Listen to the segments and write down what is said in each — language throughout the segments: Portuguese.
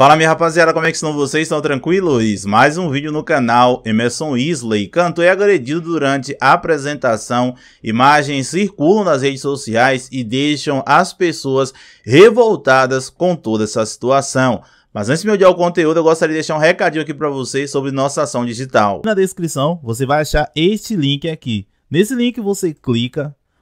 Fala minha rapaziada, como é que estão vocês? Estão tranquilos? Mais um vídeo no canal Emerson Isley. cantou é agredido durante a apresentação. Imagens circulam nas redes sociais e deixam as pessoas revoltadas com toda essa situação. Mas antes de eu odiar o conteúdo, eu gostaria de deixar um recadinho aqui para vocês sobre nossa ação digital. Na descrição, você vai achar este link aqui. Nesse link você clica,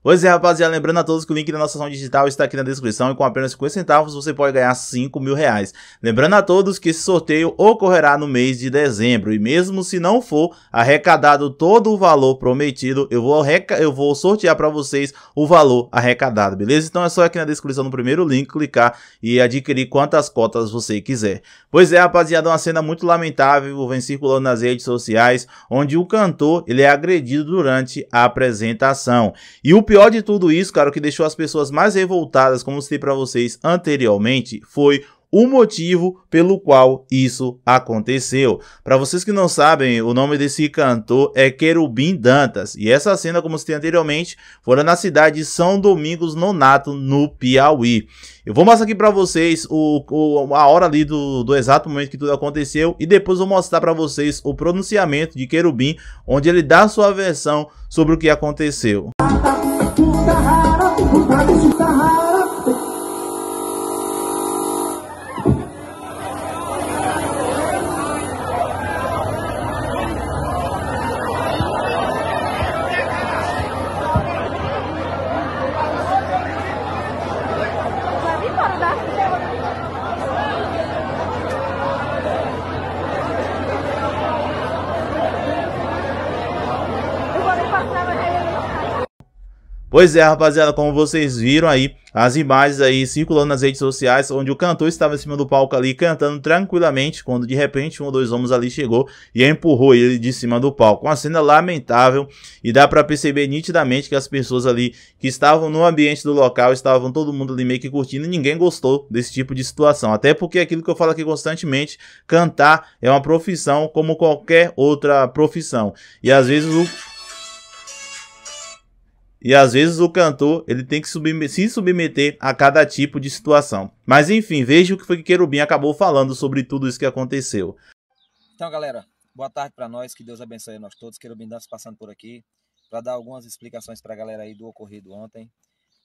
Pois é, rapaziada, lembrando a todos que o link da nossa ação digital está aqui na descrição e com apenas 50 centavos você pode ganhar 5 mil reais. Lembrando a todos que esse sorteio ocorrerá no mês de dezembro e mesmo se não for arrecadado todo o valor prometido, eu vou, eu vou sortear para vocês o valor arrecadado, beleza? Então é só aqui na descrição no primeiro link clicar e adquirir quantas cotas você quiser. Pois é, rapaziada, uma cena muito lamentável vem circulando nas redes sociais, onde o cantor ele é agredido durante a apresentação. E o pior pior de tudo isso, cara, o que deixou as pessoas mais revoltadas, como citei para vocês anteriormente, foi o motivo pelo qual isso aconteceu. Para vocês que não sabem, o nome desse cantor é Querubim Dantas, e essa cena, como citei anteriormente, foi na cidade de São Domingos Nonato, no Piauí. Eu vou mostrar aqui para vocês o, o, a hora ali do, do, exato momento que tudo aconteceu, e depois vou mostrar para vocês o pronunciamento de Querubim, onde ele dá sua versão sobre o que aconteceu. O raro, o tá Pois é, rapaziada, como vocês viram aí, as imagens aí circulando nas redes sociais, onde o cantor estava em cima do palco ali cantando tranquilamente, quando de repente um ou dois homens ali chegou e empurrou ele de cima do palco. Uma cena lamentável e dá para perceber nitidamente que as pessoas ali que estavam no ambiente do local, estavam todo mundo ali meio que curtindo e ninguém gostou desse tipo de situação. Até porque aquilo que eu falo aqui constantemente, cantar é uma profissão como qualquer outra profissão. E às vezes o e às vezes o cantor ele tem que se submeter a cada tipo de situação. Mas enfim, veja o que foi que Querubim acabou falando sobre tudo isso que aconteceu. Então, galera, boa tarde para nós, que Deus abençoe nós todos. Querubim Dança passando por aqui para dar algumas explicações para a galera aí do ocorrido ontem.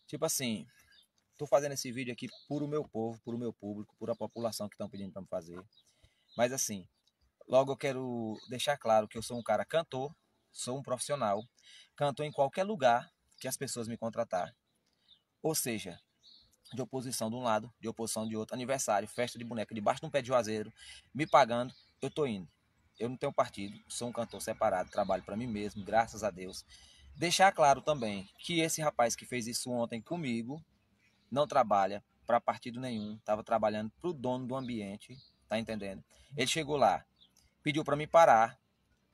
Tipo assim, tô fazendo esse vídeo aqui por o meu povo, por o meu público, por a população que estão pedindo para me fazer. Mas assim, logo eu quero deixar claro que eu sou um cara cantor, sou um profissional, canto em qualquer lugar, que as pessoas me contrataram. Ou seja, de oposição de um lado, de oposição de outro, aniversário, festa de boneca, debaixo de um pé de juazeiro, me pagando, eu tô indo. Eu não tenho partido, sou um cantor separado, trabalho para mim mesmo, graças a Deus. Deixar claro também que esse rapaz que fez isso ontem comigo não trabalha para partido nenhum, estava trabalhando para o dono do ambiente, tá entendendo? Ele chegou lá, pediu para me parar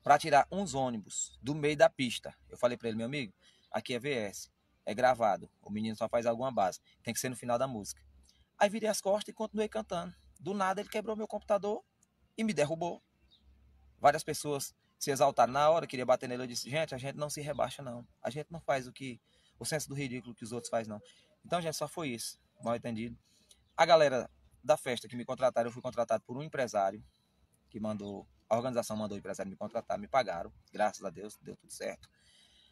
para tirar uns ônibus do meio da pista. Eu falei para ele, meu amigo, Aqui é VS, é gravado, o menino só faz alguma base, tem que ser no final da música. Aí virei as costas e continuei cantando. Do nada ele quebrou meu computador e me derrubou. Várias pessoas se exaltaram na hora, queria bater nele. Eu disse, gente, a gente não se rebaixa, não. A gente não faz o que. o senso do ridículo que os outros fazem, não. Então, gente, só foi isso. Mal entendido. A galera da festa que me contrataram, eu fui contratado por um empresário que mandou. A organização mandou o empresário me contratar, me pagaram. Graças a Deus, deu tudo certo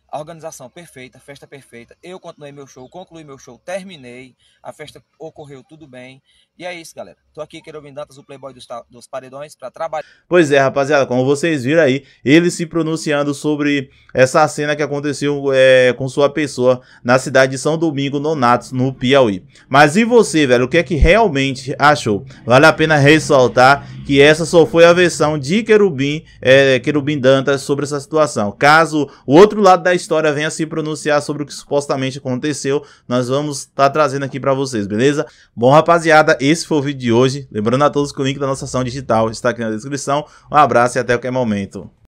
a organização perfeita, festa perfeita. Eu continuei meu show, concluí meu show, terminei. A festa ocorreu tudo bem. E é isso, galera. Tô aqui, querendo Dantas, o playboy dos, dos paredões, para trabalhar. Pois é, rapaziada, como vocês viram aí, ele se pronunciando sobre essa cena que aconteceu é, com sua pessoa na cidade de São Domingo, Nonatos, no Piauí. Mas e você, velho? O que é que realmente achou? Vale a pena ressaltar que essa só foi a versão de Querubim, é, Querubim Dantas sobre essa situação. Caso o outro lado da história venha se pronunciar sobre o que supostamente aconteceu, nós vamos estar tá trazendo aqui para vocês, beleza? Bom, rapaziada, esse foi o vídeo de hoje. Lembrando a todos que o link da nossa ação digital está aqui na descrição. Um abraço e até qualquer momento.